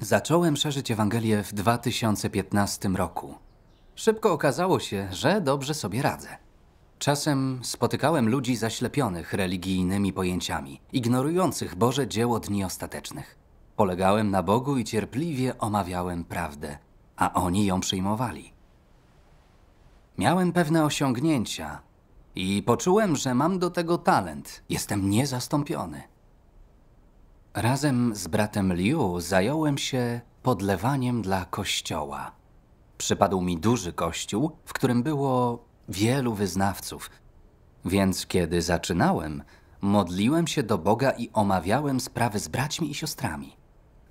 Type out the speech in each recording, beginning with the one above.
Zacząłem szerzyć Ewangelię w 2015 roku. Szybko okazało się, że dobrze sobie radzę. Czasem spotykałem ludzi zaślepionych religijnymi pojęciami, ignorujących Boże dzieło dni ostatecznych. Polegałem na Bogu i cierpliwie omawiałem prawdę, a oni ją przyjmowali. Miałem pewne osiągnięcia i poczułem, że mam do tego talent. Jestem niezastąpiony. Razem z bratem Liu zająłem się podlewaniem dla kościoła. Przypadł mi duży kościół, w którym było wielu wyznawców. Więc kiedy zaczynałem, modliłem się do Boga i omawiałem sprawy z braćmi i siostrami.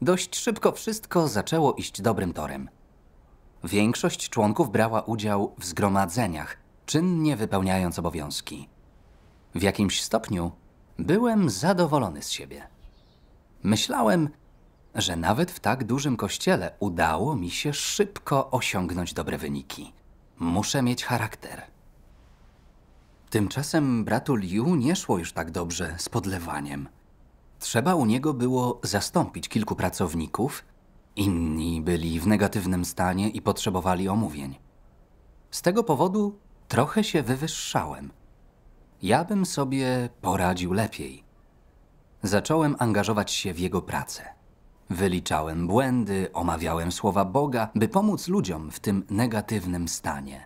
Dość szybko wszystko zaczęło iść dobrym torem. Większość członków brała udział w zgromadzeniach, czynnie wypełniając obowiązki. W jakimś stopniu byłem zadowolony z siebie. Myślałem, że nawet w tak dużym kościele udało mi się szybko osiągnąć dobre wyniki. Muszę mieć charakter. Tymczasem bratu Liu nie szło już tak dobrze z podlewaniem. Trzeba u niego było zastąpić kilku pracowników, inni byli w negatywnym stanie i potrzebowali omówień. Z tego powodu trochę się wywyższałem. Ja bym sobie poradził lepiej. Zacząłem angażować się w jego pracę. Wyliczałem błędy, omawiałem słowa Boga, by pomóc ludziom w tym negatywnym stanie.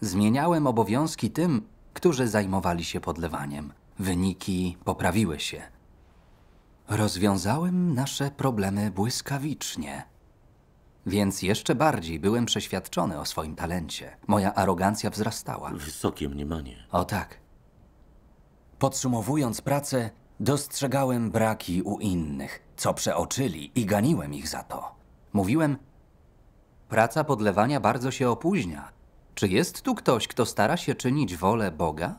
Zmieniałem obowiązki tym, którzy zajmowali się podlewaniem. Wyniki poprawiły się. Rozwiązałem nasze problemy błyskawicznie. Więc jeszcze bardziej byłem przeświadczony o swoim talencie. Moja arogancja wzrastała. Wysokie mniemanie. O tak. Podsumowując pracę, Dostrzegałem braki u innych, co przeoczyli i ganiłem ich za to. Mówiłem, praca podlewania bardzo się opóźnia. Czy jest tu ktoś, kto stara się czynić wolę Boga?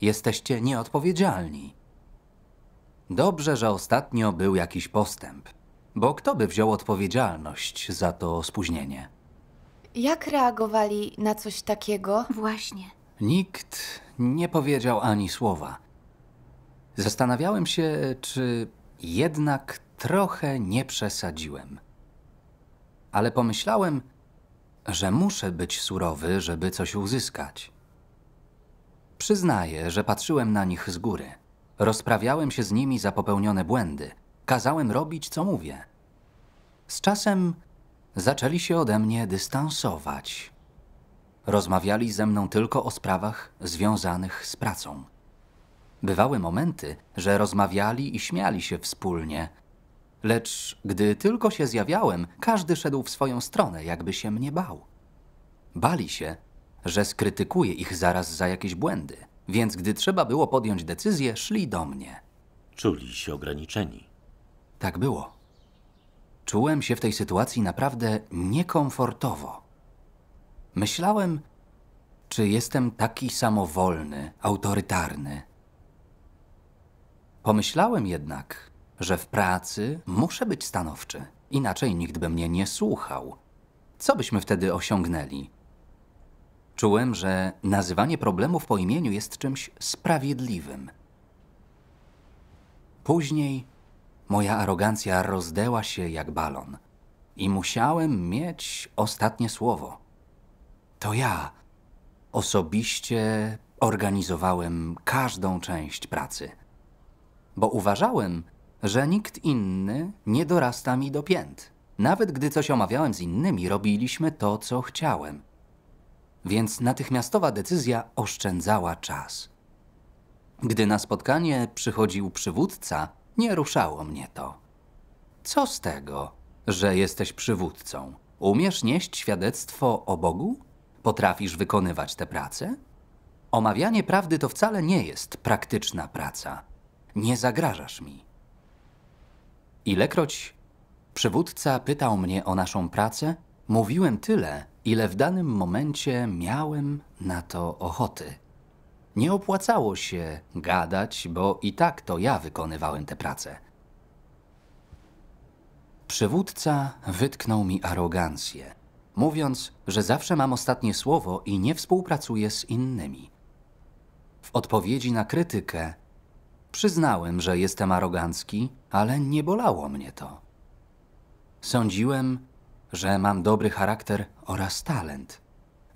Jesteście nieodpowiedzialni. Dobrze, że ostatnio był jakiś postęp, bo kto by wziął odpowiedzialność za to spóźnienie? Jak reagowali na coś takiego? Właśnie. Nikt nie powiedział ani słowa. Zastanawiałem się, czy jednak trochę nie przesadziłem. Ale pomyślałem, że muszę być surowy, żeby coś uzyskać. Przyznaję, że patrzyłem na nich z góry. Rozprawiałem się z nimi za popełnione błędy. Kazałem robić, co mówię. Z czasem zaczęli się ode mnie dystansować. Rozmawiali ze mną tylko o sprawach związanych z pracą. Bywały momenty, że rozmawiali i śmiali się wspólnie. Lecz gdy tylko się zjawiałem, każdy szedł w swoją stronę, jakby się mnie bał. Bali się, że skrytykuję ich zaraz za jakieś błędy, więc gdy trzeba było podjąć decyzję, szli do mnie. Czuli się ograniczeni. Tak było. Czułem się w tej sytuacji naprawdę niekomfortowo. Myślałem, czy jestem taki samowolny, autorytarny, Pomyślałem jednak, że w pracy muszę być stanowczy, inaczej nikt by mnie nie słuchał. Co byśmy wtedy osiągnęli? Czułem, że nazywanie problemów po imieniu jest czymś sprawiedliwym. Później moja arogancja rozdeła się jak balon i musiałem mieć ostatnie słowo. To ja osobiście organizowałem każdą część pracy bo uważałem, że nikt inny nie dorasta mi do pięt. Nawet gdy coś omawiałem z innymi, robiliśmy to, co chciałem. Więc natychmiastowa decyzja oszczędzała czas. Gdy na spotkanie przychodził przywódca, nie ruszało mnie to. Co z tego, że jesteś przywódcą? Umiesz nieść świadectwo o Bogu? Potrafisz wykonywać tę pracę? Omawianie prawdy to wcale nie jest praktyczna praca nie zagrażasz mi. Ilekroć przywódca pytał mnie o naszą pracę, mówiłem tyle, ile w danym momencie miałem na to ochoty. Nie opłacało się gadać, bo i tak to ja wykonywałem tę pracę. Przywódca wytknął mi arogancję, mówiąc, że zawsze mam ostatnie słowo i nie współpracuję z innymi. W odpowiedzi na krytykę Przyznałem, że jestem arogancki, ale nie bolało mnie to. Sądziłem, że mam dobry charakter oraz talent.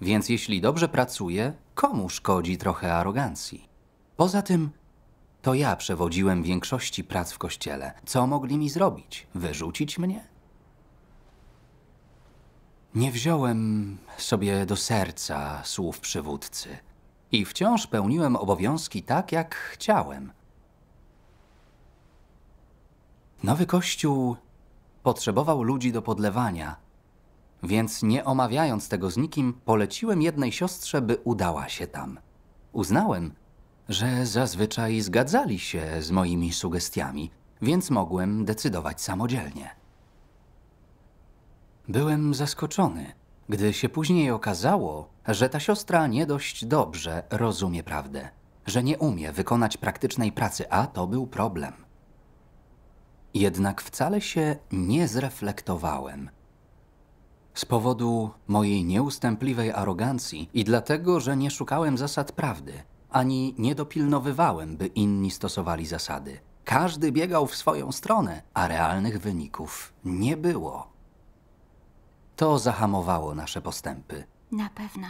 Więc jeśli dobrze pracuję, komu szkodzi trochę arogancji? Poza tym, to ja przewodziłem większości prac w kościele. Co mogli mi zrobić? Wyrzucić mnie? Nie wziąłem sobie do serca słów przywódcy i wciąż pełniłem obowiązki tak, jak chciałem – Nowy kościół potrzebował ludzi do podlewania, więc nie omawiając tego z nikim, poleciłem jednej siostrze, by udała się tam. Uznałem, że zazwyczaj zgadzali się z moimi sugestiami, więc mogłem decydować samodzielnie. Byłem zaskoczony, gdy się później okazało, że ta siostra nie dość dobrze rozumie prawdę, że nie umie wykonać praktycznej pracy, a to był problem. Jednak wcale się nie zreflektowałem. Z powodu mojej nieustępliwej arogancji i dlatego, że nie szukałem zasad prawdy, ani nie dopilnowywałem, by inni stosowali zasady. Każdy biegał w swoją stronę, a realnych wyników nie było. To zahamowało nasze postępy. Na pewno.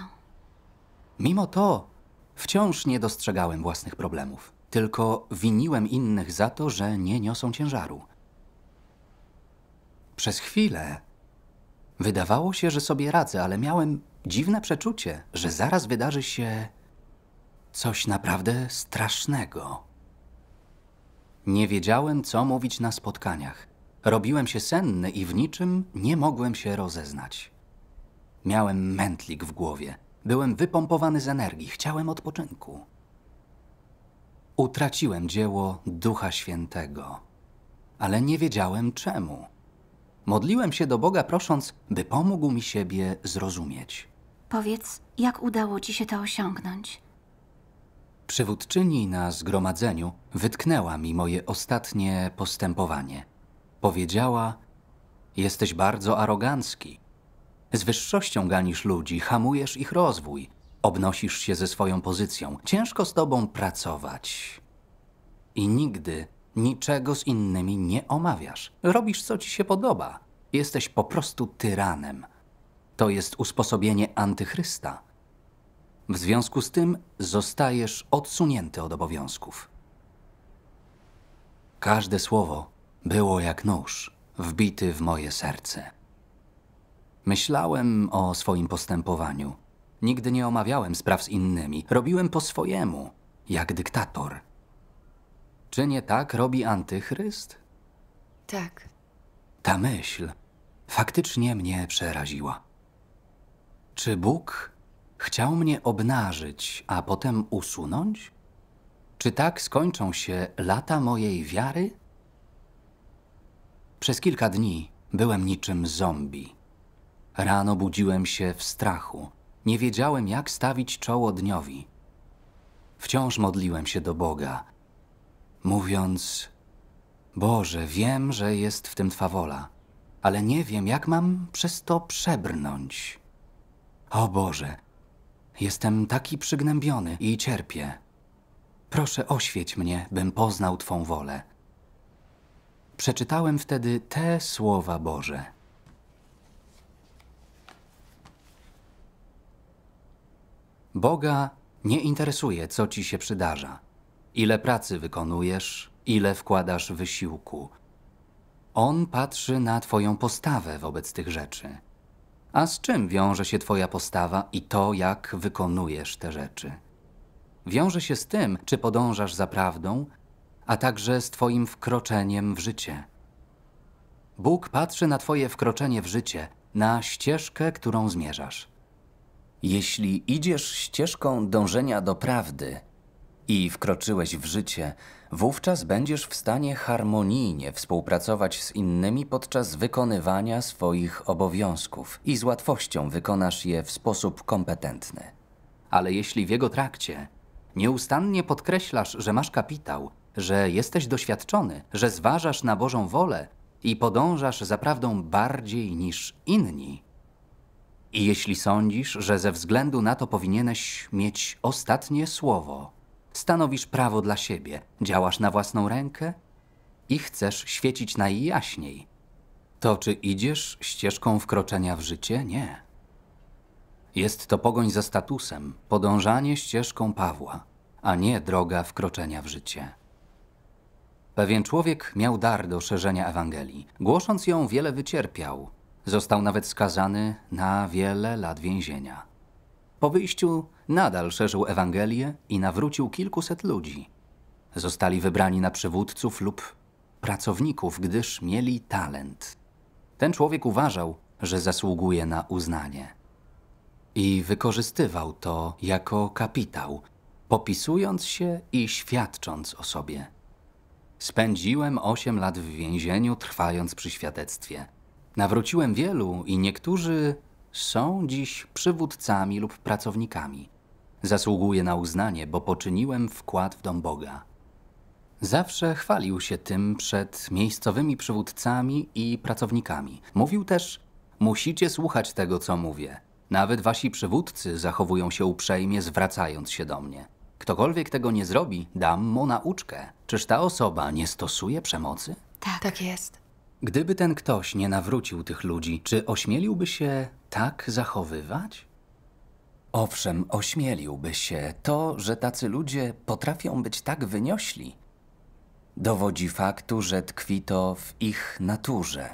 Mimo to wciąż nie dostrzegałem własnych problemów, tylko winiłem innych za to, że nie niosą ciężaru. Przez chwilę wydawało się, że sobie radzę, ale miałem dziwne przeczucie, że zaraz wydarzy się coś naprawdę strasznego. Nie wiedziałem, co mówić na spotkaniach. Robiłem się senny i w niczym nie mogłem się rozeznać. Miałem mętlik w głowie. Byłem wypompowany z energii, chciałem odpoczynku. Utraciłem dzieło Ducha Świętego, ale nie wiedziałem czemu. Modliłem się do Boga, prosząc, by pomógł mi siebie zrozumieć. Powiedz, jak udało ci się to osiągnąć? Przywódczyni na zgromadzeniu wytknęła mi moje ostatnie postępowanie. Powiedziała: Jesteś bardzo arogancki. Z wyższością ganisz ludzi, hamujesz ich rozwój, obnosisz się ze swoją pozycją, ciężko z tobą pracować. I nigdy Niczego z innymi nie omawiasz. Robisz, co ci się podoba. Jesteś po prostu tyranem. To jest usposobienie antychrysta. W związku z tym zostajesz odsunięty od obowiązków. Każde słowo było jak nóż wbity w moje serce. Myślałem o swoim postępowaniu. Nigdy nie omawiałem spraw z innymi. Robiłem po swojemu, jak dyktator. Czy nie tak robi antychryst? Tak. Ta myśl faktycznie mnie przeraziła. Czy Bóg chciał mnie obnażyć, a potem usunąć? Czy tak skończą się lata mojej wiary? Przez kilka dni byłem niczym zombie. Rano budziłem się w strachu. Nie wiedziałem, jak stawić czoło dniowi. Wciąż modliłem się do Boga, mówiąc: Boże, wiem, że jest w tym twa wola, ale nie wiem, jak mam przez to przebrnąć. O Boże, jestem taki przygnębiony i cierpię. Proszę, oświeć mnie, bym poznał Twą wolę. Przeczytałem wtedy te słowa Boże. Boga nie interesuje, co ci się przydarza ile pracy wykonujesz, ile wkładasz wysiłku. On patrzy na Twoją postawę wobec tych rzeczy. A z czym wiąże się Twoja postawa i to, jak wykonujesz te rzeczy? Wiąże się z tym, czy podążasz za prawdą, a także z Twoim wkroczeniem w życie. Bóg patrzy na Twoje wkroczenie w życie, na ścieżkę, którą zmierzasz. Jeśli idziesz ścieżką dążenia do prawdy, i wkroczyłeś w życie, wówczas będziesz w stanie harmonijnie współpracować z innymi podczas wykonywania swoich obowiązków i z łatwością wykonasz je w sposób kompetentny. Ale jeśli w jego trakcie nieustannie podkreślasz, że masz kapitał, że jesteś doświadczony, że zważasz na Bożą wolę i podążasz za prawdą bardziej niż inni, i jeśli sądzisz, że ze względu na to powinieneś mieć ostatnie słowo, Stanowisz prawo dla siebie, działasz na własną rękę i chcesz świecić najjaśniej. To, czy idziesz ścieżką wkroczenia w życie? Nie. Jest to pogoń za statusem, podążanie ścieżką Pawła, a nie droga wkroczenia w życie. Pewien człowiek miał dar do szerzenia Ewangelii. Głosząc ją, wiele wycierpiał. Został nawet skazany na wiele lat więzienia. Po wyjściu nadal szerzył Ewangelię i nawrócił kilkuset ludzi. Zostali wybrani na przywódców lub pracowników, gdyż mieli talent. Ten człowiek uważał, że zasługuje na uznanie. I wykorzystywał to jako kapitał, popisując się i świadcząc o sobie. Spędziłem osiem lat w więzieniu, trwając przy świadectwie. Nawróciłem wielu i niektórzy są dziś przywódcami lub pracownikami. Zasługuje na uznanie, bo poczyniłem wkład w dom Boga. Zawsze chwalił się tym przed miejscowymi przywódcami i pracownikami. Mówił też: Musicie słuchać tego, co mówię. Nawet wasi przywódcy zachowują się uprzejmie, zwracając się do mnie. Ktokolwiek tego nie zrobi, dam mu nauczkę. Czyż ta osoba nie stosuje przemocy? Tak, tak jest. Gdyby ten ktoś nie nawrócił tych ludzi, czy ośmieliłby się tak zachowywać? Owszem, ośmieliłby się. To, że tacy ludzie potrafią być tak wyniośli, dowodzi faktu, że tkwi to w ich naturze.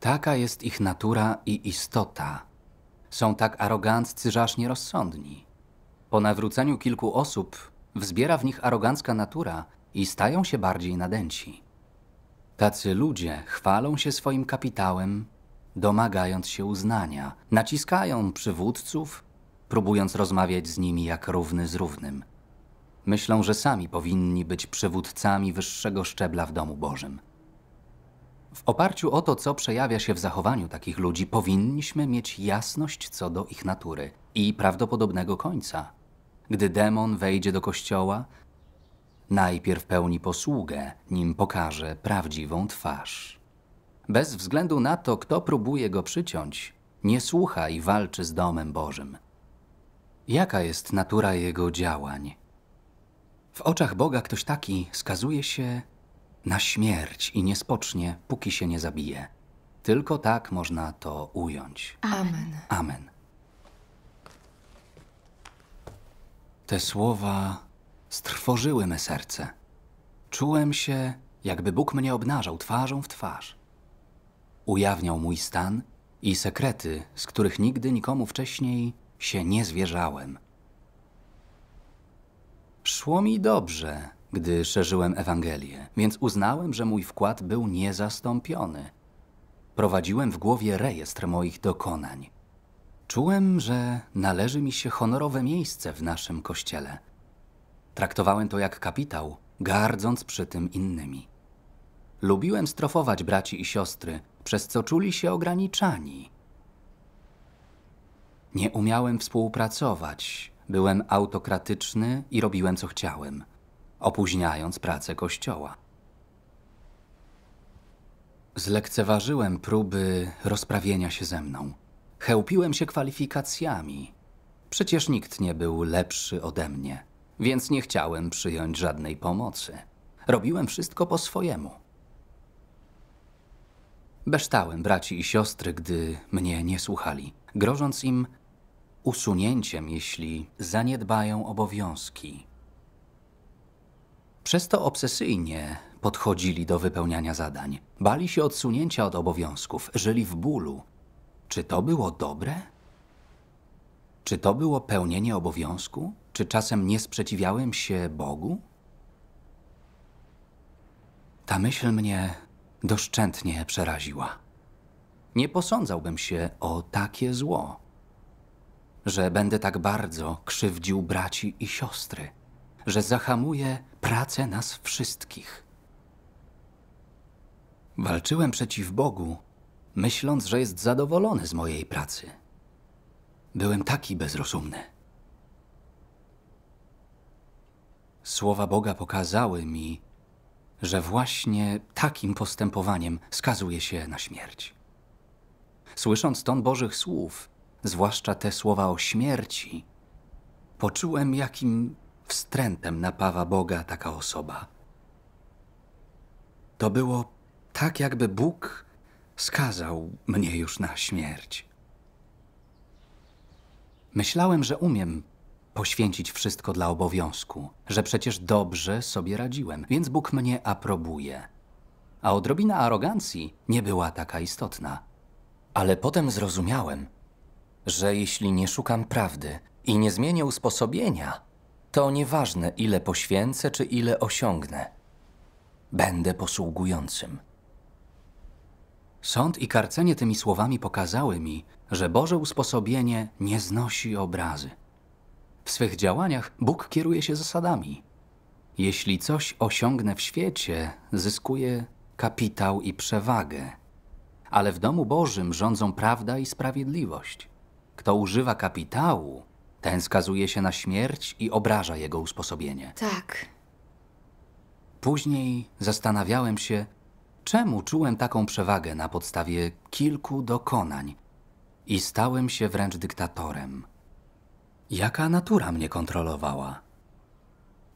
Taka jest ich natura i istota. Są tak aroganccy, że aż nierozsądni. Po nawróceniu kilku osób wzbiera w nich arogancka natura i stają się bardziej nadęci. Tacy ludzie chwalą się swoim kapitałem, domagając się uznania, naciskają przywódców, próbując rozmawiać z nimi jak równy z równym. Myślą, że sami powinni być przywódcami wyższego szczebla w domu Bożym. W oparciu o to, co przejawia się w zachowaniu takich ludzi, powinniśmy mieć jasność co do ich natury i prawdopodobnego końca. Gdy demon wejdzie do kościoła, Najpierw pełni posługę, nim pokaże prawdziwą twarz. Bez względu na to, kto próbuje go przyciąć, nie słucha i walczy z domem Bożym. Jaka jest natura jego działań? W oczach Boga ktoś taki skazuje się na śmierć i nie spocznie, póki się nie zabije. Tylko tak można to ująć. Amen. Amen. Te słowa strwożyły me serce. Czułem się, jakby Bóg mnie obnażał twarzą w twarz. Ujawniał mój stan i sekrety, z których nigdy nikomu wcześniej się nie zwierzałem. Szło mi dobrze, gdy szerzyłem Ewangelię, więc uznałem, że mój wkład był niezastąpiony. Prowadziłem w głowie rejestr moich dokonań. Czułem, że należy mi się honorowe miejsce w naszym kościele – Traktowałem to jak kapitał, gardząc przy tym innymi. Lubiłem strofować braci i siostry, przez co czuli się ograniczani. Nie umiałem współpracować, byłem autokratyczny i robiłem co chciałem, opóźniając pracę kościoła. Zlekceważyłem próby rozprawienia się ze mną. Chełpiłem się kwalifikacjami. Przecież nikt nie był lepszy ode mnie więc nie chciałem przyjąć żadnej pomocy. Robiłem wszystko po swojemu. Beształem braci i siostry, gdy mnie nie słuchali, grożąc im usunięciem, jeśli zaniedbają obowiązki. Przez to obsesyjnie podchodzili do wypełniania zadań. Bali się odsunięcia od obowiązków, żyli w bólu. Czy to było dobre? Czy to było pełnienie obowiązku? Czy czasem nie sprzeciwiałem się Bogu? Ta myśl mnie doszczętnie przeraziła. Nie posądzałbym się o takie zło, że będę tak bardzo krzywdził braci i siostry, że zahamuję pracę nas wszystkich. Walczyłem przeciw Bogu, myśląc, że jest zadowolony z mojej pracy Byłem taki bezrozumny. Słowa Boga pokazały mi, że właśnie takim postępowaniem skazuje się na śmierć. Słysząc ton Bożych słów, zwłaszcza te słowa o śmierci, poczułem, jakim wstrętem napawa Boga taka osoba. To było tak, jakby Bóg skazał mnie już na śmierć. Myślałem, że umiem poświęcić wszystko dla obowiązku, że przecież dobrze sobie radziłem, więc Bóg mnie aprobuje. A odrobina arogancji nie była taka istotna. Ale potem zrozumiałem, że jeśli nie szukam prawdy i nie zmienię usposobienia, to nieważne ile poświęcę czy ile osiągnę, będę posługującym. Sąd i karcenie tymi słowami pokazały mi, że Boże usposobienie nie znosi obrazy. W swych działaniach Bóg kieruje się zasadami. Jeśli coś osiągnę w świecie, zyskuje kapitał i przewagę. Ale w domu Bożym rządzą prawda i sprawiedliwość. Kto używa kapitału, ten skazuje się na śmierć i obraża jego usposobienie. Tak. Później zastanawiałem się, czemu czułem taką przewagę na podstawie kilku dokonań, i stałem się wręcz dyktatorem. Jaka natura mnie kontrolowała?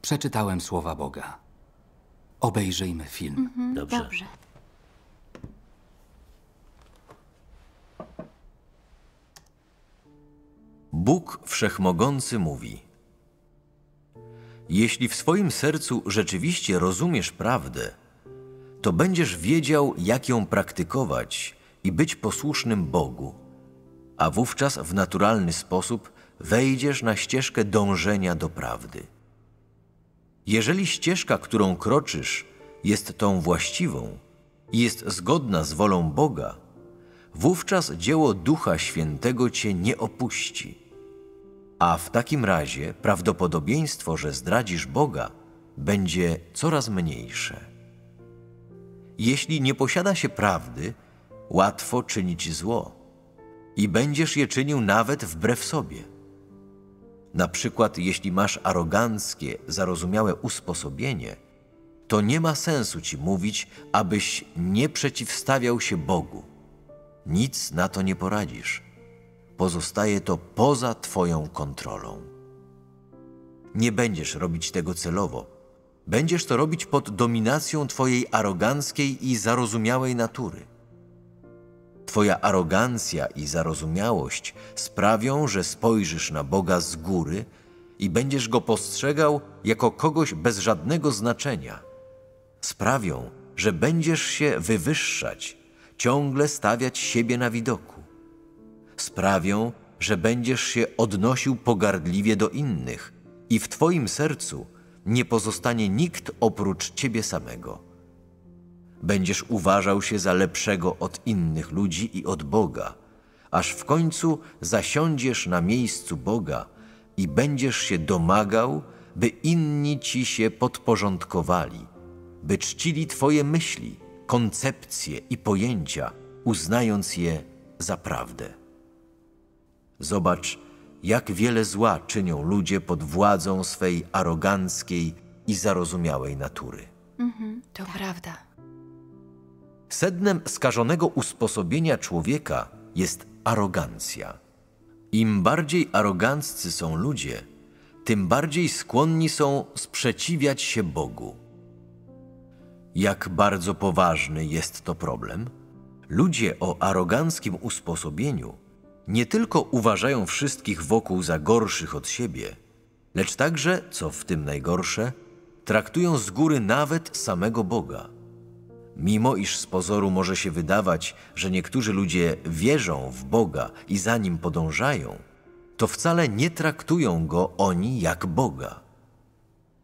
Przeczytałem słowa Boga. Obejrzyjmy film. Mhm, dobrze. dobrze. Bóg Wszechmogący mówi: Jeśli w swoim sercu rzeczywiście rozumiesz prawdę, to będziesz wiedział, jak ją praktykować i być posłusznym Bogu a wówczas w naturalny sposób wejdziesz na ścieżkę dążenia do prawdy. Jeżeli ścieżka, którą kroczysz, jest tą właściwą i jest zgodna z wolą Boga, wówczas dzieło Ducha Świętego cię nie opuści. A w takim razie prawdopodobieństwo, że zdradzisz Boga, będzie coraz mniejsze. Jeśli nie posiada się prawdy, łatwo czynić zło i będziesz je czynił nawet wbrew sobie. Na przykład, jeśli masz aroganckie, zarozumiałe usposobienie, to nie ma sensu ci mówić, abyś nie przeciwstawiał się Bogu. Nic na to nie poradzisz. Pozostaje to poza Twoją kontrolą. Nie będziesz robić tego celowo. Będziesz to robić pod dominacją Twojej aroganckiej i zarozumiałej natury Twoja arogancja i zarozumiałość sprawią, że spojrzysz na Boga z góry i będziesz go postrzegał jako kogoś bez żadnego znaczenia. Sprawią, że będziesz się wywyższać, ciągle stawiać siebie na widoku. Sprawią, że będziesz się odnosił pogardliwie do innych i w Twoim sercu nie pozostanie nikt oprócz Ciebie samego. Będziesz uważał się za lepszego od innych ludzi i od Boga, aż w końcu zasiądziesz na miejscu Boga i będziesz się domagał, by inni ci się podporządkowali, by czcili Twoje myśli, koncepcje i pojęcia, uznając je za prawdę. Zobacz, jak wiele zła czynią ludzie pod władzą swej aroganckiej i zarozumiałej natury. Mhm. to tak. prawda. Sednem skażonego usposobienia człowieka jest arogancja. Im bardziej aroganccy są ludzie, tym bardziej skłonni są sprzeciwiać się Bogu. Jak bardzo poważny jest to problem? Ludzie o aroganckim usposobieniu nie tylko uważają wszystkich wokół za gorszych od siebie, lecz także, co w tym najgorsze, traktują z góry nawet samego Boga. Mimo iż z pozoru może się wydawać, że niektórzy ludzie wierzą w Boga i za nim podążają, to wcale nie traktują go oni jak Boga.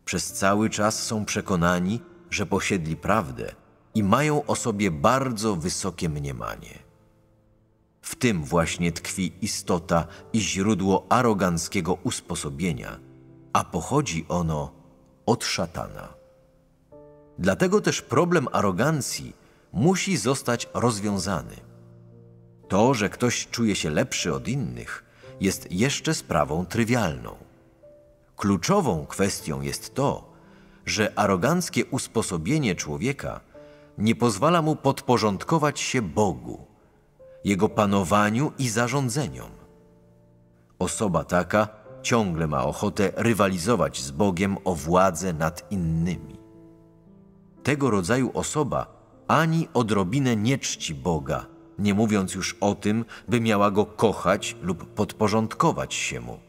Przez cały czas są przekonani, że posiedli prawdę i mają o sobie bardzo wysokie mniemanie. W tym właśnie tkwi istota i źródło aroganckiego usposobienia, a pochodzi ono od szatana. Dlatego też problem arogancji musi zostać rozwiązany. To, że ktoś czuje się lepszy od innych, jest jeszcze sprawą trywialną. Kluczową kwestią jest to, że aroganckie usposobienie człowieka nie pozwala mu podporządkować się Bogu, jego panowaniu i zarządzeniom. Osoba taka ciągle ma ochotę rywalizować z Bogiem o władzę nad innymi tego rodzaju osoba ani odrobinę nie czci Boga, nie mówiąc już o tym, by miała go kochać lub podporządkować się mu.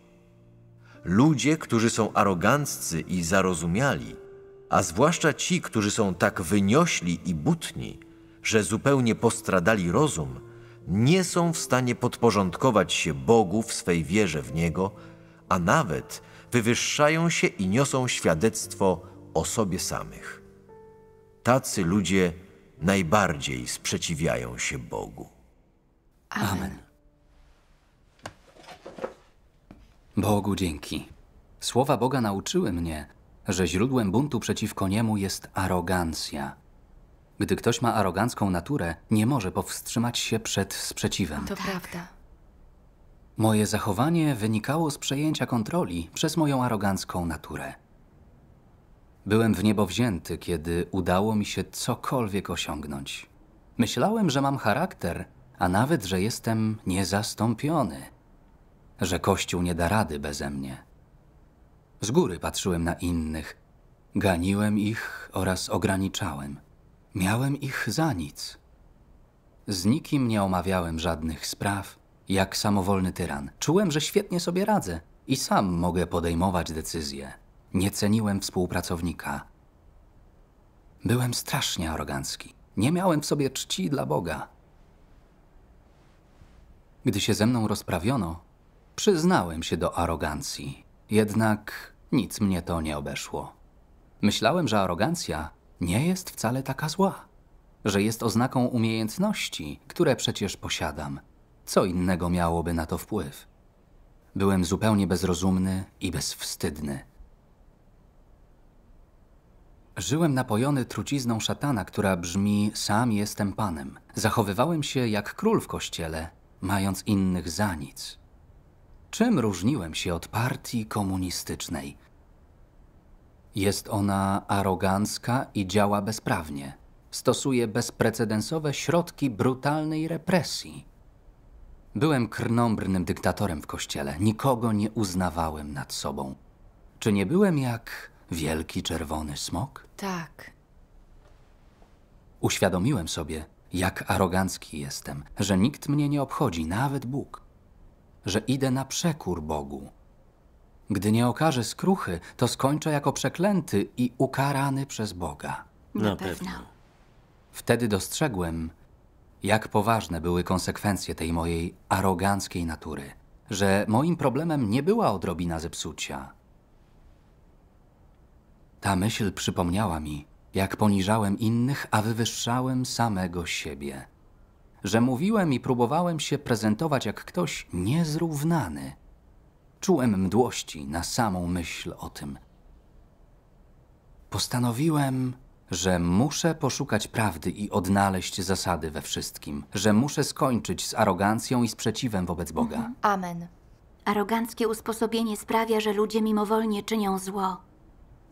Ludzie, którzy są aroganccy i zarozumiali, a zwłaszcza ci, którzy są tak wyniośli i butni, że zupełnie postradali rozum, nie są w stanie podporządkować się Bogu w swej wierze w Niego, a nawet wywyższają się i niosą świadectwo o sobie samych tacy ludzie najbardziej sprzeciwiają się Bogu. Amen. Bogu dzięki. Słowa Boga nauczyły mnie, że źródłem buntu przeciwko niemu jest arogancja. Gdy ktoś ma arogancką naturę, nie może powstrzymać się przed sprzeciwem. To prawda. Moje zachowanie wynikało z przejęcia kontroli przez moją arogancką naturę. Byłem w niebo wzięty, kiedy udało mi się cokolwiek osiągnąć. Myślałem, że mam charakter, a nawet, że jestem niezastąpiony, że Kościół nie da rady beze mnie. Z góry patrzyłem na innych, ganiłem ich oraz ograniczałem. Miałem ich za nic. Z nikim nie omawiałem żadnych spraw, jak samowolny tyran. Czułem, że świetnie sobie radzę i sam mogę podejmować decyzje. Nie ceniłem współpracownika. Byłem strasznie arogancki. Nie miałem w sobie czci dla Boga. Gdy się ze mną rozprawiono, przyznałem się do arogancji. Jednak nic mnie to nie obeszło. Myślałem, że arogancja nie jest wcale taka zła, że jest oznaką umiejętności, które przecież posiadam. Co innego miałoby na to wpływ? Byłem zupełnie bezrozumny i bezwstydny. Żyłem napojony trucizną szatana, która brzmi sam jestem panem. Zachowywałem się jak król w kościele, mając innych za nic. Czym różniłem się od partii komunistycznej? Jest ona arogancka i działa bezprawnie. Stosuje bezprecedensowe środki brutalnej represji. Byłem krnąbrnym dyktatorem w kościele, nikogo nie uznawałem nad sobą. Czy nie byłem jak Wielki czerwony smok? Tak. Uświadomiłem sobie, jak arogancki jestem, że nikt mnie nie obchodzi, nawet Bóg. Że idę na przekór Bogu. Gdy nie okaże skruchy, to skończę jako przeklęty i ukarany przez Boga. Na, pewno. pewno. Wtedy dostrzegłem, jak poważne były konsekwencje tej mojej aroganckiej natury, że moim problemem nie była odrobina zepsucia, ta myśl przypomniała mi, jak poniżałem innych, a wywyższałem samego siebie. Że mówiłem i próbowałem się prezentować jak ktoś niezrównany. Czułem mdłości na samą myśl o tym. Postanowiłem, że muszę poszukać prawdy i odnaleźć zasady we wszystkim, że muszę skończyć z arogancją i sprzeciwem wobec Boga. Mhm. Amen. Aroganckie usposobienie sprawia, że ludzie mimowolnie czynią zło.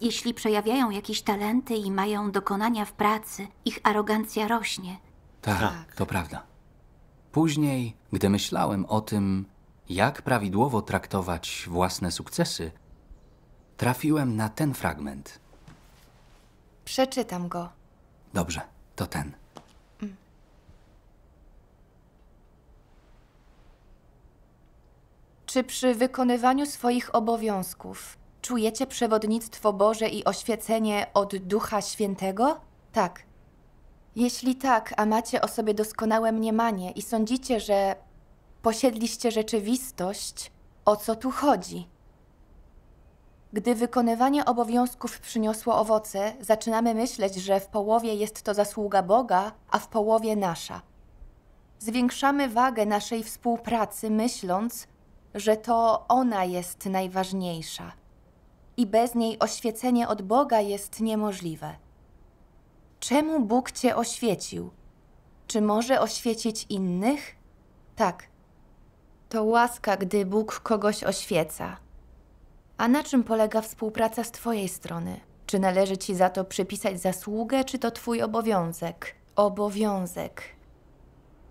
Jeśli przejawiają jakieś talenty i mają dokonania w pracy, ich arogancja rośnie. Tak, tak, to prawda. Później, gdy myślałem o tym, jak prawidłowo traktować własne sukcesy, trafiłem na ten fragment. Przeczytam go. Dobrze, to ten. Czy przy wykonywaniu swoich obowiązków Czujecie przewodnictwo Boże i oświecenie od Ducha Świętego? Tak. Jeśli tak, a macie o sobie doskonałe mniemanie i sądzicie, że posiedliście rzeczywistość, o co tu chodzi? Gdy wykonywanie obowiązków przyniosło owoce, zaczynamy myśleć, że w połowie jest to zasługa Boga, a w połowie nasza. Zwiększamy wagę naszej współpracy, myśląc, że to ona jest najważniejsza i bez niej oświecenie od Boga jest niemożliwe. Czemu Bóg cię oświecił? Czy może oświecić innych? Tak. To łaska, gdy Bóg kogoś oświeca. A na czym polega współpraca z Twojej strony? Czy należy Ci za to przypisać zasługę, czy to Twój obowiązek? Obowiązek.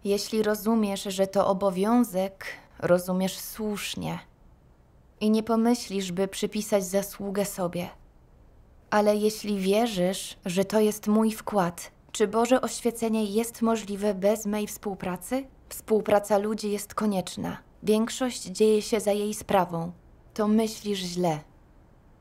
Jeśli rozumiesz, że to obowiązek, rozumiesz słusznie i nie pomyślisz, by przypisać zasługę sobie. Ale jeśli wierzysz, że to jest mój wkład, czy Boże oświecenie jest możliwe bez mej współpracy? Współpraca ludzi jest konieczna. Większość dzieje się za jej sprawą. To myślisz źle.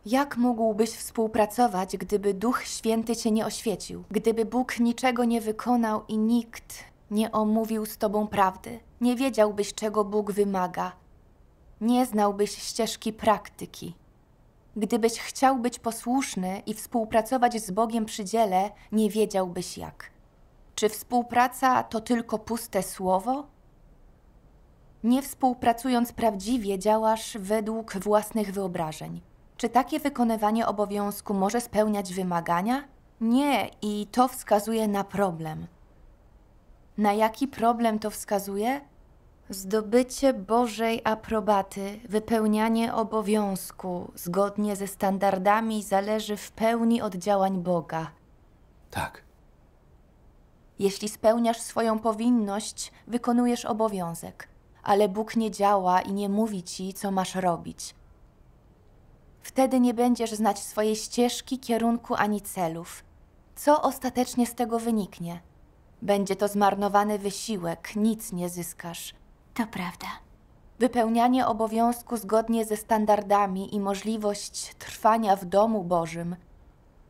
Jak mógłbyś współpracować, gdyby Duch Święty cię nie oświecił? Gdyby Bóg niczego nie wykonał i nikt nie omówił z tobą prawdy? Nie wiedziałbyś, czego Bóg wymaga, nie znałbyś ścieżki praktyki. Gdybyś chciał być posłuszny i współpracować z Bogiem przy dziele, nie wiedziałbyś jak. Czy współpraca to tylko puste słowo? Nie współpracując prawdziwie, działasz według własnych wyobrażeń. Czy takie wykonywanie obowiązku może spełniać wymagania? Nie, i to wskazuje na problem. Na jaki problem to wskazuje? Zdobycie Bożej aprobaty, wypełnianie obowiązku zgodnie ze standardami zależy w pełni od działań Boga. Tak. Jeśli spełniasz swoją powinność, wykonujesz obowiązek, ale Bóg nie działa i nie mówi ci, co masz robić. Wtedy nie będziesz znać swojej ścieżki, kierunku ani celów. Co ostatecznie z tego wyniknie? Będzie to zmarnowany wysiłek, nic nie zyskasz. To prawda. Wypełnianie obowiązku zgodnie ze standardami i możliwość trwania w domu Bożym,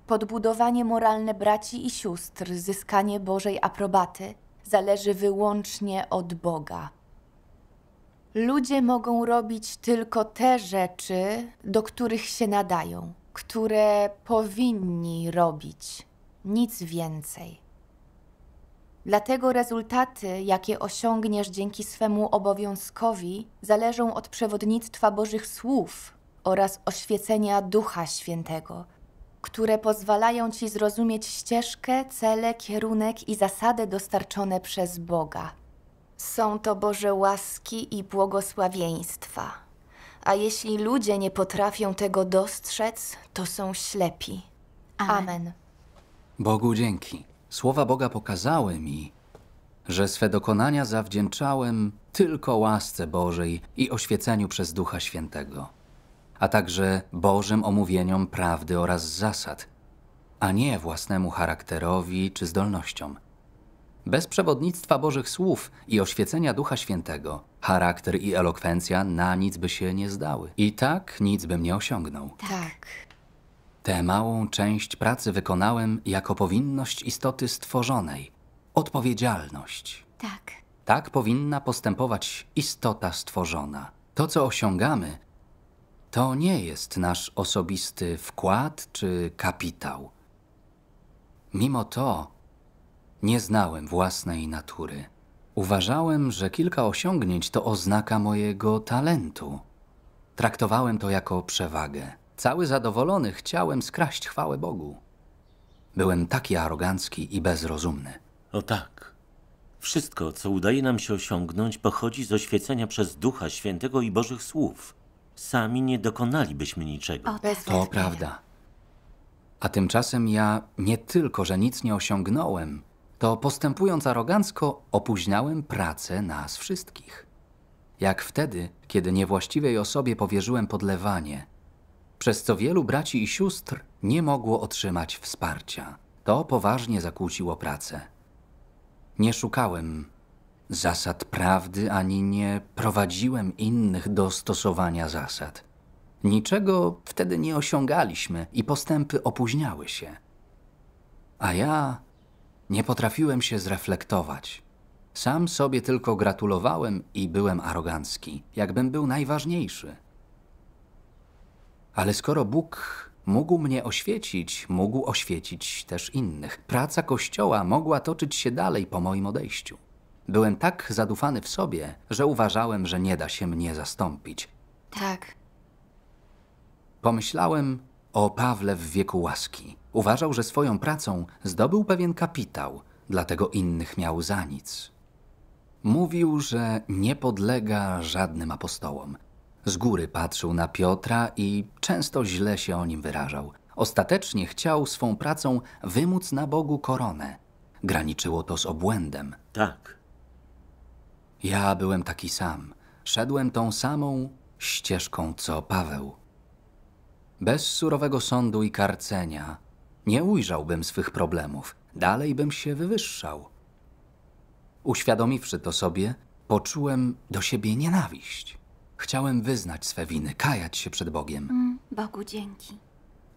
podbudowanie moralne braci i sióstr, zyskanie Bożej aprobaty zależy wyłącznie od Boga. Ludzie mogą robić tylko te rzeczy, do których się nadają, które powinni robić, nic więcej. Dlatego rezultaty, jakie osiągniesz dzięki swemu obowiązkowi, zależą od przewodnictwa Bożych Słów oraz oświecenia Ducha Świętego, które pozwalają ci zrozumieć ścieżkę, cele, kierunek i zasady dostarczone przez Boga. Są to Boże łaski i błogosławieństwa. A jeśli ludzie nie potrafią tego dostrzec, to są ślepi. Amen. Amen. Bogu dzięki. Słowa Boga pokazały mi, że swe dokonania zawdzięczałem tylko łasce Bożej i oświeceniu przez Ducha Świętego, a także Bożym omówieniom prawdy oraz zasad, a nie własnemu charakterowi czy zdolnościom. Bez przewodnictwa Bożych słów i oświecenia Ducha Świętego, charakter i elokwencja na nic by się nie zdały. I tak nic bym nie osiągnął. Tak. Tę małą część pracy wykonałem jako powinność istoty stworzonej odpowiedzialność. Tak. Tak powinna postępować istota stworzona. To, co osiągamy, to nie jest nasz osobisty wkład czy kapitał. Mimo to nie znałem własnej natury. Uważałem, że kilka osiągnięć to oznaka mojego talentu. Traktowałem to jako przewagę. Cały zadowolony chciałem skraść chwałę Bogu. Byłem taki arogancki i bezrozumny. O tak. Wszystko, co udaje nam się osiągnąć, pochodzi z oświecenia przez Ducha Świętego i Bożych Słów. Sami nie dokonalibyśmy niczego. O, tak. To prawda. A tymczasem ja nie tylko, że nic nie osiągnąłem, to postępując arogancko, opóźniałem pracę nas wszystkich. Jak wtedy, kiedy niewłaściwej osobie powierzyłem podlewanie, przez co wielu braci i sióstr nie mogło otrzymać wsparcia. To poważnie zakłóciło pracę. Nie szukałem zasad prawdy ani nie prowadziłem innych do stosowania zasad. Niczego wtedy nie osiągaliśmy i postępy opóźniały się. A ja nie potrafiłem się zreflektować. Sam sobie tylko gratulowałem i byłem arogancki, jakbym był najważniejszy. Ale skoro Bóg mógł mnie oświecić, mógł oświecić też innych. Praca Kościoła mogła toczyć się dalej po moim odejściu. Byłem tak zadufany w sobie, że uważałem, że nie da się mnie zastąpić. Tak. Pomyślałem o Pawle w wieku łaski. Uważał, że swoją pracą zdobył pewien kapitał, dlatego innych miał za nic. Mówił, że nie podlega żadnym apostołom. Z góry patrzył na Piotra i często źle się o nim wyrażał. Ostatecznie chciał swą pracą wymóc na Bogu koronę. Graniczyło to z obłędem. Tak. Ja byłem taki sam. Szedłem tą samą ścieżką co Paweł. Bez surowego sądu i karcenia nie ujrzałbym swych problemów, dalej bym się wywyższał. Uświadomiwszy to sobie, poczułem do siebie nienawiść. Chciałem wyznać swe winy, kajać się przed Bogiem. Mm, Bogu dzięki.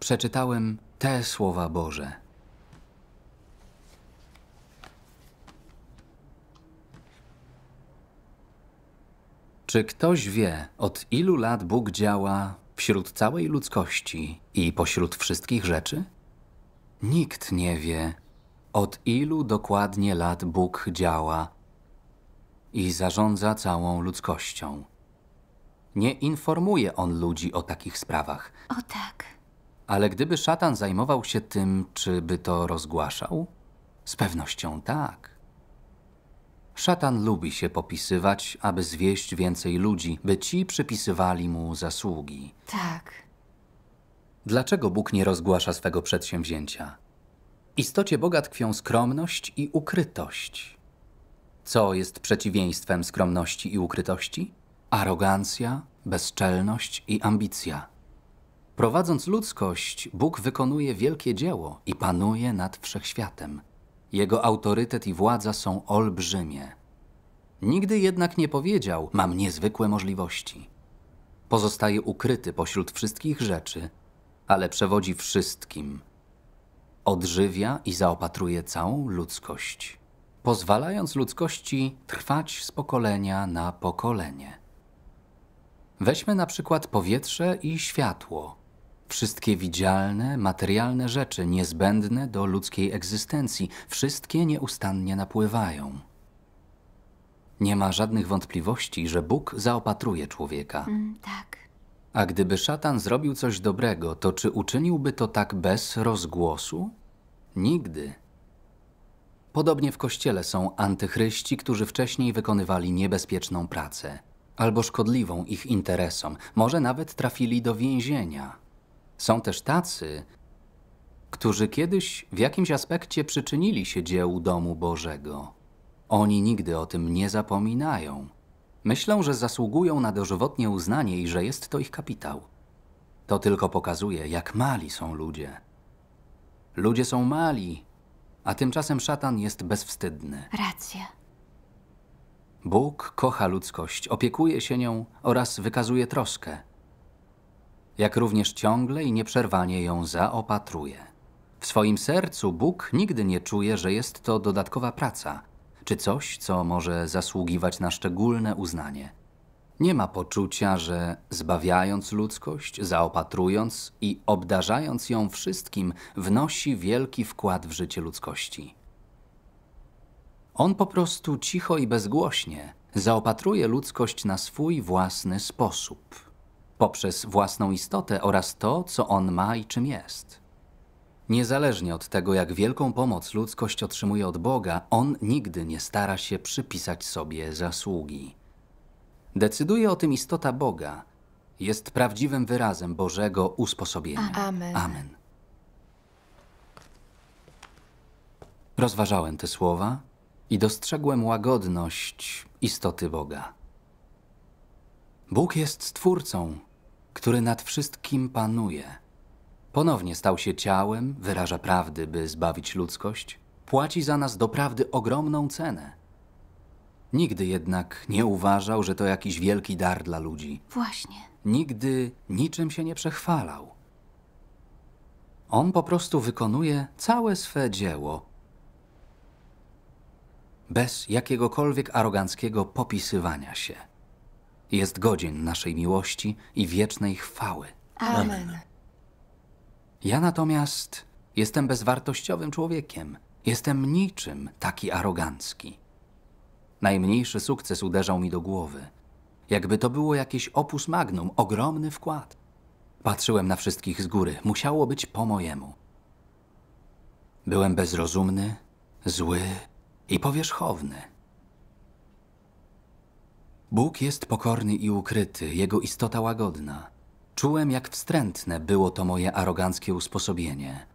Przeczytałem te słowa Boże. Czy ktoś wie, od ilu lat Bóg działa wśród całej ludzkości i pośród wszystkich rzeczy? Nikt nie wie, od ilu dokładnie lat Bóg działa i zarządza całą ludzkością. Nie informuje on ludzi o takich sprawach. O tak. Ale gdyby szatan zajmował się tym, czy by to rozgłaszał? Z pewnością tak. Szatan lubi się popisywać, aby zwieść więcej ludzi, by ci przypisywali mu zasługi. Tak. Dlaczego Bóg nie rozgłasza swego przedsięwzięcia? Istocie Boga tkwią skromność i ukrytość. Co jest przeciwieństwem skromności i ukrytości? arogancja, bezczelność i ambicja. Prowadząc ludzkość, Bóg wykonuje wielkie dzieło i panuje nad wszechświatem. Jego autorytet i władza są olbrzymie. Nigdy jednak nie powiedział: Mam niezwykłe możliwości. Pozostaje ukryty pośród wszystkich rzeczy, ale przewodzi wszystkim. Odżywia i zaopatruje całą ludzkość, pozwalając ludzkości trwać z pokolenia na pokolenie. Weźmy na przykład powietrze i światło. Wszystkie widzialne, materialne rzeczy niezbędne do ludzkiej egzystencji, wszystkie nieustannie napływają. Nie ma żadnych wątpliwości, że Bóg zaopatruje człowieka. Mm, tak. A gdyby szatan zrobił coś dobrego, to czy uczyniłby to tak bez rozgłosu? Nigdy. Podobnie w kościele są antychryści, którzy wcześniej wykonywali niebezpieczną pracę albo szkodliwą ich interesom. Może nawet trafili do więzienia. Są też tacy, którzy kiedyś w jakimś aspekcie przyczynili się dziełu domu Bożego. Oni nigdy o tym nie zapominają. Myślą, że zasługują na dożywotnie uznanie i że jest to ich kapitał. To tylko pokazuje, jak mali są ludzie. Ludzie są mali, a tymczasem szatan jest bezwstydny. Racja. Bóg kocha ludzkość, opiekuje się nią oraz wykazuje troskę, jak również ciągle i nieprzerwanie ją zaopatruje. W swoim sercu Bóg nigdy nie czuje, że jest to dodatkowa praca czy coś, co może zasługiwać na szczególne uznanie. Nie ma poczucia, że zbawiając ludzkość, zaopatrując i obdarzając ją wszystkim, wnosi wielki wkład w życie ludzkości. On po prostu cicho i bezgłośnie zaopatruje ludzkość na swój własny sposób, poprzez własną istotę oraz to, co on ma i czym jest. Niezależnie od tego, jak wielką pomoc ludzkość otrzymuje od Boga, on nigdy nie stara się przypisać sobie zasługi. Decyduje o tym istota Boga. Jest prawdziwym wyrazem Bożego usposobienia. Amen. Amen. Rozważałem te słowa i dostrzegłem łagodność istoty Boga. Bóg jest Stwórcą, który nad wszystkim panuje. Ponownie stał się ciałem, wyraża prawdy, by zbawić ludzkość, płaci za nas doprawdy ogromną cenę. Nigdy jednak nie uważał, że to jakiś wielki dar dla ludzi. Właśnie. Nigdy niczym się nie przechwalał. On po prostu wykonuje całe swe dzieło, bez jakiegokolwiek aroganckiego popisywania się. Jest godzien naszej miłości i wiecznej chwały. Amen. Ja natomiast jestem bezwartościowym człowiekiem. Jestem niczym taki arogancki. Najmniejszy sukces uderzał mi do głowy. Jakby to było jakiś opus magnum, ogromny wkład. Patrzyłem na wszystkich z góry, musiało być po mojemu. Byłem bezrozumny, zły, i powierzchowny. Bóg jest pokorny i ukryty, jego istota łagodna. Czułem, jak wstrętne było to moje aroganckie usposobienie.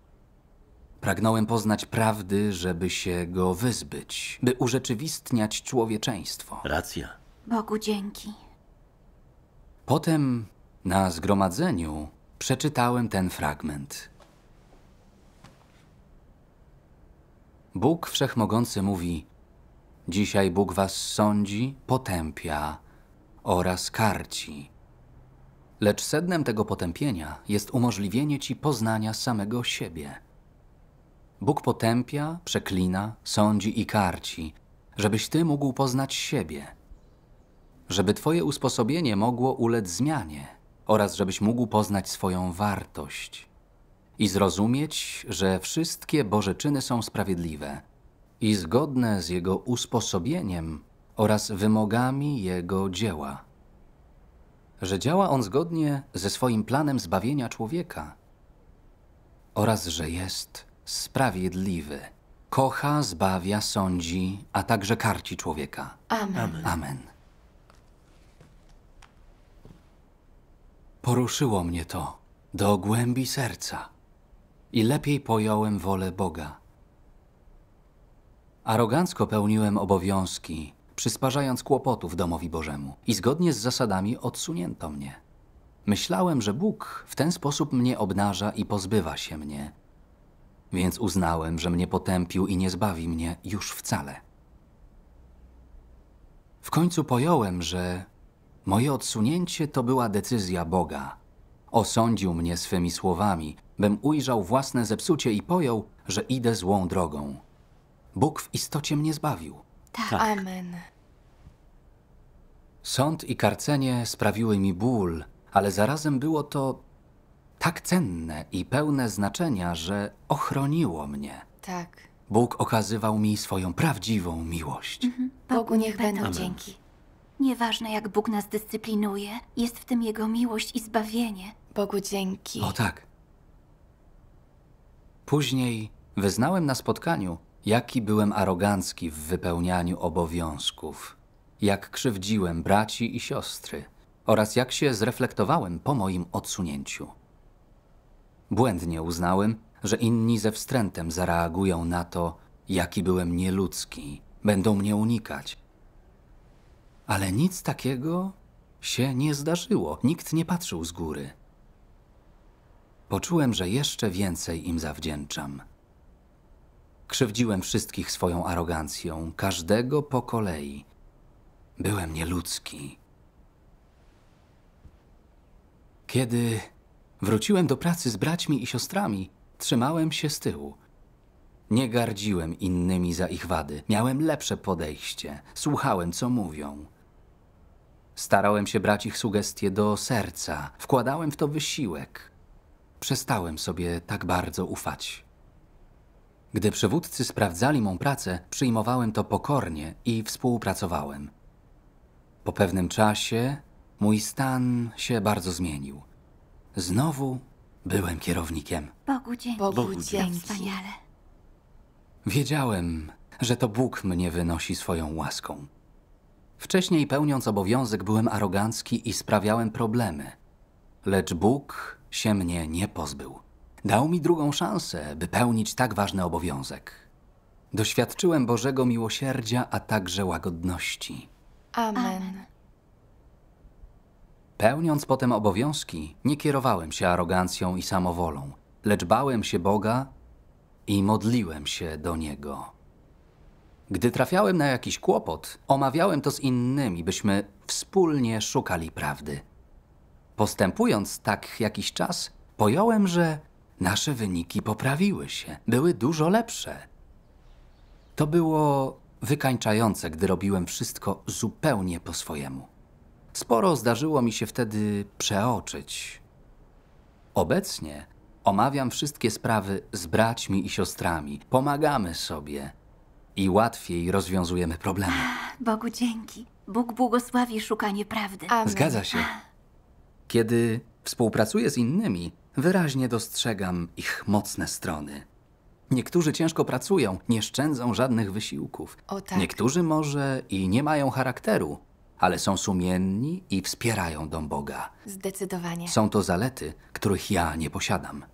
Pragnąłem poznać prawdy, żeby się go wyzbyć, by urzeczywistniać człowieczeństwo. Racja. Bogu dzięki. Potem na zgromadzeniu przeczytałem ten fragment. Bóg Wszechmogący mówi: Dzisiaj Bóg was sądzi, potępia oraz karci. Lecz sednem tego potępienia jest umożliwienie ci poznania samego siebie. Bóg potępia, przeklina, sądzi i karci, żebyś ty mógł poznać siebie, żeby twoje usposobienie mogło ulec zmianie oraz żebyś mógł poznać swoją wartość i zrozumieć, że wszystkie Boże czyny są sprawiedliwe i zgodne z Jego usposobieniem oraz wymogami Jego dzieła. Że działa On zgodnie ze swoim planem zbawienia człowieka oraz że jest sprawiedliwy. Kocha, zbawia, sądzi, a także karci człowieka. Amen. Amen. Poruszyło mnie to do głębi serca i lepiej pojąłem wolę Boga. Arogancko pełniłem obowiązki, przysparzając kłopotów domowi Bożemu i zgodnie z zasadami odsunięto mnie. Myślałem, że Bóg w ten sposób mnie obnaża i pozbywa się mnie, więc uznałem, że mnie potępił i nie zbawi mnie już wcale. W końcu pojąłem, że moje odsunięcie to była decyzja Boga. Osądził mnie swymi słowami, bym ujrzał własne zepsucie i pojął, że idę złą drogą. Bóg w istocie mnie zbawił. Tak. tak. Amen. Sąd i karcenie sprawiły mi ból, ale zarazem było to tak cenne i pełne znaczenia, że ochroniło mnie. Tak. Bóg okazywał mi swoją prawdziwą miłość. Mhm. Bogu niech będą Amen. dzięki. Nieważne jak Bóg nas dyscyplinuje, jest w tym Jego miłość i zbawienie. Bogu dzięki. O tak. Później wyznałem na spotkaniu, jaki byłem arogancki w wypełnianiu obowiązków, jak krzywdziłem braci i siostry oraz jak się zreflektowałem po moim odsunięciu. Błędnie uznałem, że inni ze wstrętem zareagują na to, jaki byłem nieludzki, będą mnie unikać. Ale nic takiego się nie zdarzyło, nikt nie patrzył z góry. Poczułem, że jeszcze więcej im zawdzięczam. Krzywdziłem wszystkich swoją arogancją, każdego po kolei. Byłem nieludzki. Kiedy wróciłem do pracy z braćmi i siostrami, trzymałem się z tyłu. Nie gardziłem innymi za ich wady, miałem lepsze podejście, słuchałem, co mówią. Starałem się brać ich sugestie do serca, wkładałem w to wysiłek przestałem sobie tak bardzo ufać. Gdy przywódcy sprawdzali mą pracę, przyjmowałem to pokornie i współpracowałem. Po pewnym czasie mój stan się bardzo zmienił. Znowu byłem kierownikiem. Bogu dzięki. Bogu, Bogu dzięki. Wspaniale. Wiedziałem, że to Bóg mnie wynosi swoją łaską. Wcześniej pełniąc obowiązek byłem arogancki i sprawiałem problemy. Lecz Bóg się mnie nie pozbył. Dał mi drugą szansę, by pełnić tak ważny obowiązek. Doświadczyłem Bożego miłosierdzia, a także łagodności. Amen. Pełniąc potem obowiązki, nie kierowałem się arogancją i samowolą, lecz bałem się Boga i modliłem się do Niego. Gdy trafiałem na jakiś kłopot, omawiałem to z innymi, byśmy wspólnie szukali prawdy. Postępując tak jakiś czas, pojąłem, że nasze wyniki poprawiły się, były dużo lepsze. To było wykańczające, gdy robiłem wszystko zupełnie po swojemu. Sporo zdarzyło mi się wtedy przeoczyć. Obecnie omawiam wszystkie sprawy z braćmi i siostrami, pomagamy sobie i łatwiej rozwiązujemy problemy. Bogu dzięki. Bóg błogosławi szukanie prawdy. Amen. Zgadza się. Kiedy współpracuję z innymi, wyraźnie dostrzegam ich mocne strony. Niektórzy ciężko pracują, nie szczędzą żadnych wysiłków. O tak. Niektórzy może i nie mają charakteru, ale są sumienni i wspierają dom Boga. Zdecydowanie. Są to zalety, których ja nie posiadam.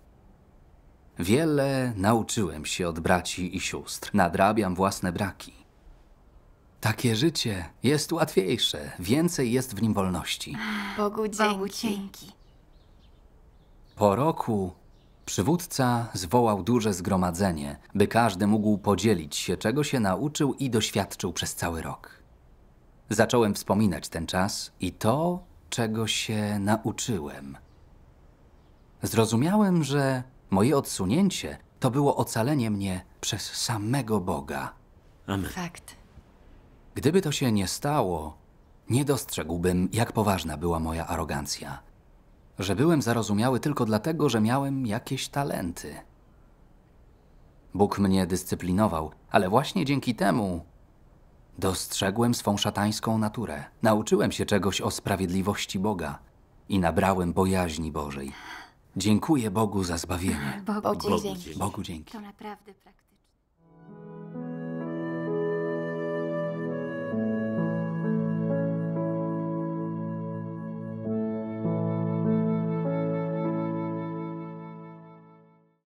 Wiele nauczyłem się od braci i sióstr. Nadrabiam własne braki. Takie życie jest łatwiejsze, więcej jest w nim wolności. Bogu dzięki. Bogu dzięki. Po roku przywódca zwołał duże zgromadzenie, by każdy mógł podzielić się, czego się nauczył i doświadczył przez cały rok. Zacząłem wspominać ten czas i to, czego się nauczyłem. Zrozumiałem, że moje odsunięcie to było ocalenie mnie przez samego Boga. Amen. Fakt. Gdyby to się nie stało, nie dostrzegłbym, jak poważna była moja arogancja. Że byłem zarozumiały tylko dlatego, że miałem jakieś talenty. Bóg mnie dyscyplinował, ale właśnie dzięki temu dostrzegłem swą szatańską naturę. Nauczyłem się czegoś o sprawiedliwości Boga i nabrałem bojaźni Bożej. Dziękuję Bogu za zbawienie. Bogu, Bogu dzięki. Bogu dzięki. To naprawdę thank you